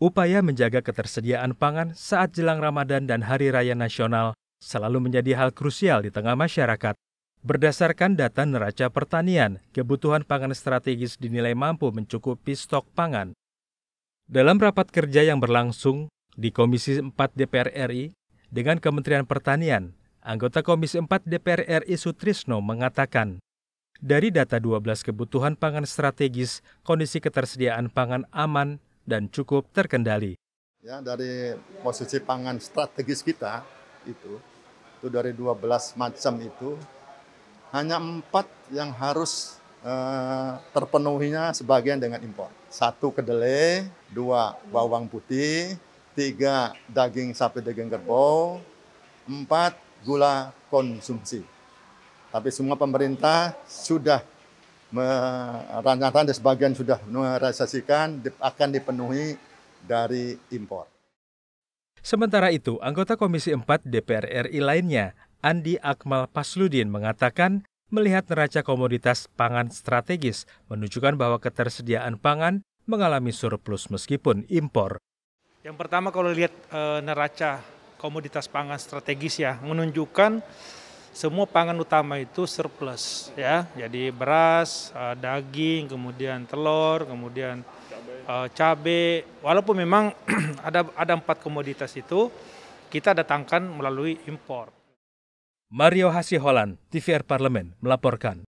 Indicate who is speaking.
Speaker 1: Upaya menjaga ketersediaan pangan saat jelang Ramadan dan Hari Raya Nasional selalu menjadi hal krusial di tengah masyarakat. Berdasarkan data neraca pertanian, kebutuhan pangan strategis dinilai mampu mencukupi stok pangan. Dalam rapat kerja yang berlangsung di Komisi 4 DPR RI dengan Kementerian Pertanian, anggota Komisi 4 DPR RI Sutrisno mengatakan, dari data 12 kebutuhan pangan strategis, kondisi ketersediaan pangan aman dan cukup terkendali.
Speaker 2: Ya, dari posisi pangan strategis kita itu, itu dari 12 macam itu, hanya empat yang harus eh, terpenuhinya sebagian dengan impor. Satu kedelai, dua bawang putih, tiga daging sapi daging kerbau, empat gula konsumsi. Tapi semua pemerintah sudah rancangan dan sebagian sudah merealisasikan akan dipenuhi dari impor.
Speaker 1: Sementara itu, anggota Komisi 4 DPR RI lainnya, Andi Akmal Pasludin mengatakan melihat neraca komoditas pangan strategis menunjukkan bahwa ketersediaan pangan mengalami surplus meskipun impor.
Speaker 3: Yang pertama kalau lihat e, neraca komoditas pangan strategis ya menunjukkan semua pangan utama itu surplus ya. Jadi beras, eh, daging, kemudian telur, kemudian uh, eh, cabai. Walaupun memang ada ada empat komoditas itu kita datangkan melalui impor.
Speaker 1: Mario Hasiholan, TVR Parlemen melaporkan.